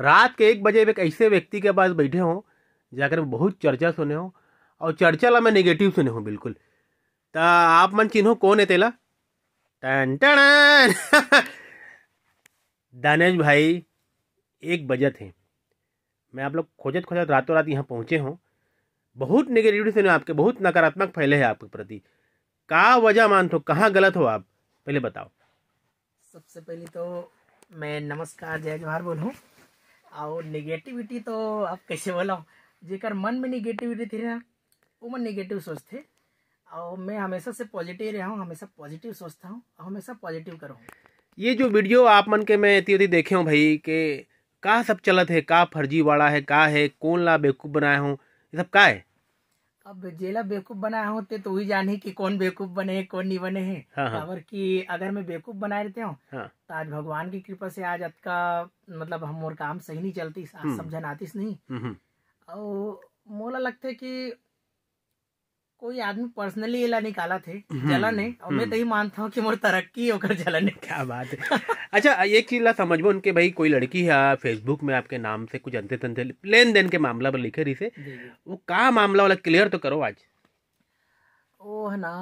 रात के एक बजे एक ऐसे व्यक्ति के पास बैठे हों जाकर बहुत चर्चा सुने हो और चर्चा ला मैं नेगेटिव सुने हूँ बिल्कुल तो आप मन चिन्हो कौन है तेला टन टन दानेश भाई एक बजट है मैं आप लोग खोजत खोजत रातों रात यहाँ पहुँचे हूँ बहुत नेगेटिविटी सुने आपके बहुत नकारात्मक फैले है आपके प्रति का वजह मानते तो कहाँ गलत हो आप पहले बताओ सबसे पहले तो मैं नमस्कार जय जवाहर बोलूँ और निगेटिविटी तो आप कैसे बोला जेकर मन में निगेटिविटी थी ना वो मन निगेटिव सोचते और मैं हमेशा से पॉजिटिव रहा हूँ हमेशा पॉजिटिव सोचता हूँ और हमेशा पॉजिटिव करूँ ये जो वीडियो आप मन के मैं इतनी उती देखे हूँ भाई के कहा सब चलत है का फर्जीवाड़ा है कहा है कौन ला बेवकूफ़ बनाया हूँ ये सब कहा है अब जेला बेवकूफ बनाया होते तो वही जाने कि कौन बेवकूफ बने हैं कौन नहीं बने हैं हाँ, हाँ। कि अगर मैं बेवकूफ बनाए रहते हूँ हाँ। तो आज भगवान की कृपा से आज का मतलब हम और काम सही नहीं चलती आज हम्म। समझन आतीस नहीं हम्म, हम्म। और मोला लगता है कि कोई आदमी पर्सनली ये निकाला थे जला ने और मैं तो ही मानता हूँ कि मोर तरक्की होकर जला है क्या बात है अच्छा एक चीज़ ला समझ में उनके भाई कोई लड़की है फेसबुक में आपके नाम से कुछ अंते तंते लेन देन के मामला पर लिखे रही से वो कहा मामला वाला क्लियर तो करो आज वो है ना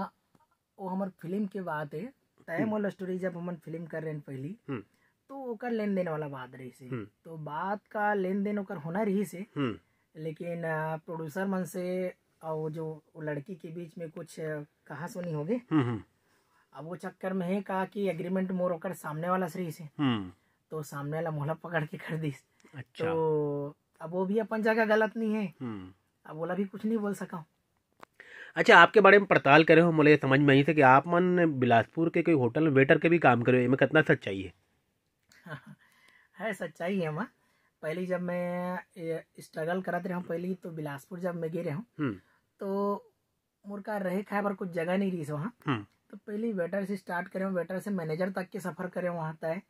वो हमारे फिल्म के बात है टाइम हम्म। वाला स्टोरी जब हम फिल्म कर रहे हैं पहली हम्म। तो ओकर लेन देन वाला बात रही से हम्म। तो बात का लेन देन ओकर होना रही से लेकिन प्रोड्यूसर मन से और जो लड़की के बीच में कुछ कहा सुनी होगी अब वो चक्कर में है कहा कि एग्रीमेंट मोर होकर सामने वाला श्री से हम्म। तो सामने वाला मोहला पकड़ के कर दी अच्छा। तो अब वो भी अपन जगह गलत नहीं है हम्म। अब बोला भी कुछ नहीं बोल सका अच्छा आपके बारे में पड़ताल करे हो मुझे समझ में आई थे कि आप मन बिलासपुर के कोई होटल में वेटर के भी काम करे हो कितना सच्चाई है है सच्चाई है माँ पहले जब मैं स्ट्रगल कराते रहा पहले तो बिलासपुर जब मैं रहा हूँ हम्म। तो मुर्का रहे खाए पर कुछ जगह नहीं रही वहाँ तो पहले वेटर से स्टार्ट करे वेटर से मैनेजर तक के सफर करे वहां तक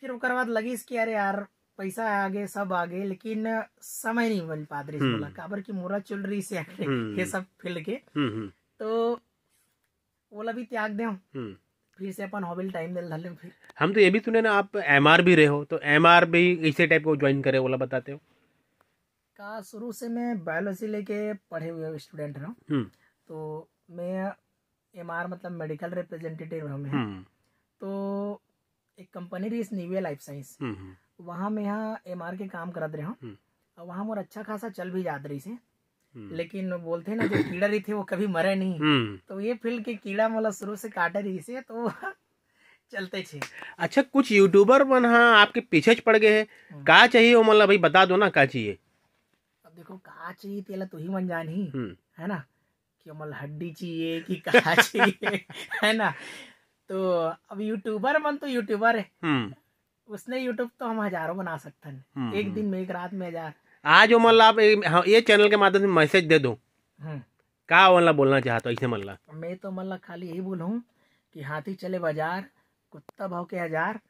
फिर ओकर बाद लगी कि अरे यार पैसा आगे सब आगे लेकिन समय नहीं बन पा हम्म। रही बोला काबर की मोरा चुल रही से ये सब फील्ड के हम्म, हम्म। तो बोला भी त्याग दे फिर से अपन हॉबिल टाइम दिल ले फिर हम तो ये भी सुने ना आप एम भी रहे हो तो एम भी इसी टाइप को ज्वाइन करे बोला बताते हो का शुरू से मैं बायोलॉजी लेके पढ़े हुए स्टूडेंट रहा हूँ तो मैं एम आर मतलब मेडिकल रिप्रेजेंटेटिव हम हैं हम्म। तो एक कंपनी रही निविया लाइफ साइंस वहाँ में यहाँ एम आर के काम करत रहे हम हम्म। और वहाँ मोर अच्छा खासा चल भी जाते रही से हम्म। लेकिन बोलते ना जो कीड़ा रही थे वो कभी मरे नहीं तो ये फील्ड के कीड़ा मतलब शुरू से काटे रही से तो चलते छे अच्छा कुछ यूट्यूबर मन हाँ आपके पीछे पड़ गए हैं का चाहिए वो मतलब भाई बता दो ना का चाहिए अब देखो का चाहिए तेला तो ही मन जान ही है ना कि अमल हड्डी चाहिए कि कहा चाहिए है ना तो अब यूट्यूबर मन तो यूट्यूबर है हम्म। उसने यूट्यूब तो हम हजारों बना सकते हैं हम्म, एक हम्म। दिन में एक रात में हजार आज वो मतलब आप ये चैनल हाँ, के माध्यम से मैसेज दे दो क्या मतलब बोलना चाहता ऐसे मतलब मैं तो मतलब खाली यही बोलूँ कि हाथी चले बाजार कुत्ता भाव के हजार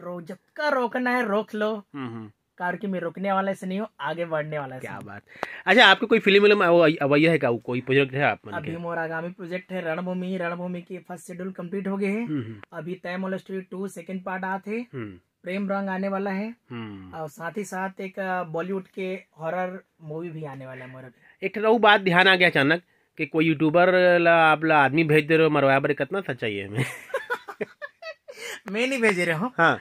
रो जब का रोकना है रोक लो कार की में रुकने वाला से नहीं हूँ आगे बढ़ने वाला क्या बात अच्छा आपको कोई फिल्म विलम अवैया है का कोई प्रोजेक्ट है आप अभी मोर आगामी प्रोजेक्ट है रणभूमि रणभूमि की फर्स्ट शेड्यूल कम्प्लीट हो गए हम्म, हम्म। हैं अभी तय स्टोरी टू सेकेंड पार्ट आते प्रेम रंग आने वाला है हम्म। और साथ ही साथ एक बॉलीवुड के हॉरर मूवी भी आने वाला है मोर एक बात ध्यान आ गया अचानक कि कोई यूट्यूबर ला आप ला आदमी भेज दे रहे हो मरवाया बड़े कितना सच्चाई है मैं मैं नहीं भेज रहा हूँ हाँ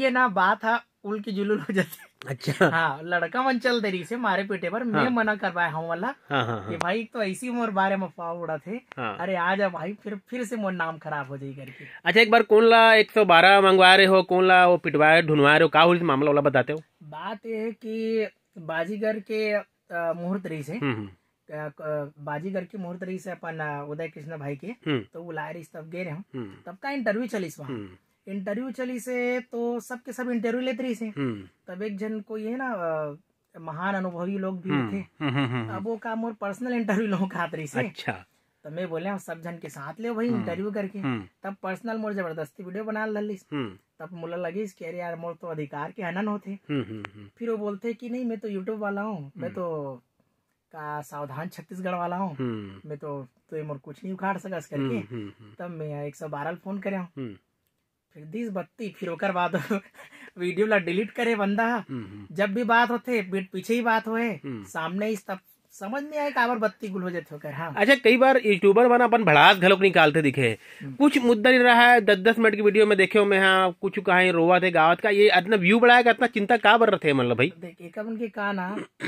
ये ना बात है उल्टी जुलूल हो जाते अच्छा हाँ लड़का मन चल तरीके से मारे पीटे पर मैं हाँ। मना कर पाया हूँ वाला हाँ हाँ।, हाँ। भाई तो ऐसी मोर बारे में पाव उड़ा थे हाँ। अरे आजा भाई फिर फिर से मोर नाम खराब हो जाएगी करके अच्छा एक बार कौन ला एक सौ बारह मंगवा रहे हो कौन ला वो पिटवा ढूंढवा रहे हो का मामला वाला बताते हो बात यह है की बाजीगर के मुहूर्त रही से हम्म, हम्म। बाजीगर की मुहूर्त रही से अपन उदय कृष्ण भाई के हम्म। तो वो लाए रही तब गए रहे तब का इंटरव्यू चलिस वहाँ इंटरव्यू चली से तो सबके सब, सब इंटरव्यू लेते रही से हम्म। तब एक जन को ये ना महान अनुभवी लोग भी हम्म, थे हम्म, अब वो काम और पर्सनल इंटरव्यू लोग खात रही से अच्छा तो मैं बोले हम हाँ, सब जन के साथ ले भाई इंटरव्यू करके तब पर्सनल मोर जबरदस्ती वीडियो बना लिस तब मुला लगी इसके अरे यार मोर तो अधिकार के हनन होते फिर वो बोलते कि नहीं मैं तो यूट्यूब वाला हूँ मैं तो का सावधान छत्तीसगढ़ वाला हूँ मैं तो, तो मोर कुछ नहीं उखाड़ सकस करके तब मैं एक सौ बारह फोन करे फिर दिस बत्ती फिर ओकर बाद वीडियो ला डिलीट करे बंदा जब भी बात होते पीछे ही बात होए हम्म। सामने ही सब समझ में आए काबर बत्ती गुल हो जाते हो कर हाँ अच्छा कई बार यूट्यूबर मन अपन भड़ास घलोक निकालते दिखे हम्म। कुछ मुद्दा नहीं रहा है दस दस मिनट की वीडियो में देखे हो मैं हाँ कुछ कहा रोवा थे गावत का ये इतना व्यू बढ़ाएगा इतना चिंता का बर रहे मतलब भाई देख एक मन के का ना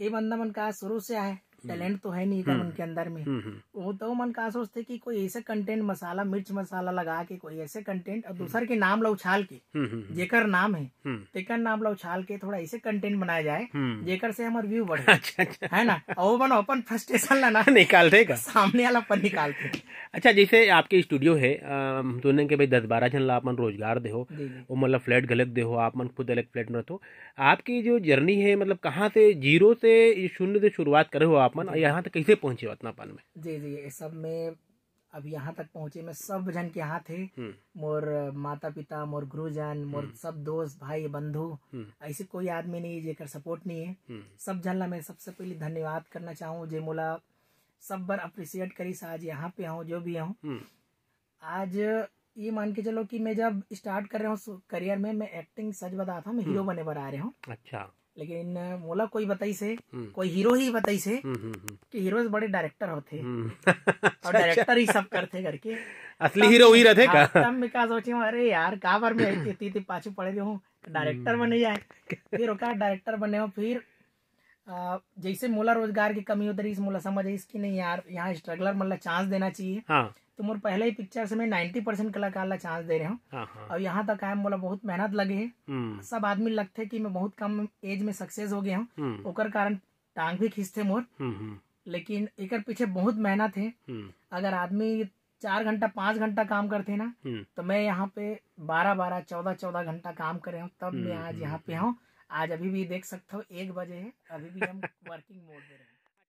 ये बंदा मन कहा शुरू से आए टैलेंट तो है नहीं था हम्म। उनके अंदर में हम्म, हम्म। वो तो मन का सोचते कि कोई ऐसे कंटेंट मसाला मिर्च मसाला लगा के कोई ऐसे कंटेंट और दूसर के नाम ला उछाल के जेकर नाम है तेकर नाम ला उछाल के थोड़ा ऐसे कंटेंट बनाया जाए जेकर से हमारे व्यू बढ़े अच्छा, अच्छा। है ना और मन अपन फ्रस्ट्रेशन ला निकाल देगा सामने वाला अपन निकालते अच्छा जैसे आपके स्टूडियो है सुने के भाई दस बारह जन ला रोजगार दे हो मतलब फ्लैट गलत दे हो आप मन खुद अलग फ्लैट में रहो आपकी जो जर्नी है मतलब कहाँ से जीरो से शून्य से शुरुआत करे हो आप तापमान और यहाँ तक कैसे पहुँचे तापमान में जी जी सब में अब यहाँ तक पहुँचे में सब जन के यहाँ थे हम्म। मोर माता पिता मोर गुरुजन मोर हम्म। सब दोस्त भाई बंधु हम्म। ऐसे कोई आदमी नहीं जेकर सपोर्ट नहीं है सब जन ला मैं सबसे पहले धन्यवाद करना चाहूँ जे मोला सब बार अप्रिशिएट करी आज यहाँ पे हूँ जो भी हूँ आज ये मान के चलो कि मैं जब स्टार्ट कर रहा हूँ करियर में मैं एक्टिंग सच बता था मैं हीरो बने पर आ रहा हूँ अच्छा लेकिन मोला कोई बताई से हम्म। कोई हीरो ही बताई से हम्म, हम्म, कि हीरो बड़े डायरेक्टर होते और अच्छा, अच्छा। डायरेक्टर ही सब करते करके असली हीरो ही रहते हाँ, का तब मैं का सोची अरे यार का बार में इतनी पाछू पड़े हूँ डायरेक्टर बने जाए फिर डायरेक्टर बने हो फिर जैसे मोला रोजगार की कमी होती रही मोला समझ है इसकी नहीं यार यहाँ स्ट्रगलर मतलब चांस देना चाहिए हाँ। तो मोर पहले ही पिक्चर से मैं नाइन्टी परसेंट कलाकार ला चांस दे रहे हूँ हाँ। और हाँ। यहाँ तक आए मोला बहुत मेहनत लगे है हम्म। सब आदमी लगते कि मैं बहुत कम एज में सक्सेस हो गया हूँ हम्म। ओकर कारण टांग भी खींचते मोर हम्म, लेकिन एक पीछे बहुत मेहनत है अगर आदमी चार घंटा पांच घंटा काम करते ना तो मैं यहाँ पे बारह बारह चौदह चौदह घंटा काम करे हूँ तब मैं आज यहाँ पे हूँ आज अभी भी देख सकते हो एक बजे है अभी भी हम वर्किंग मोड में रहे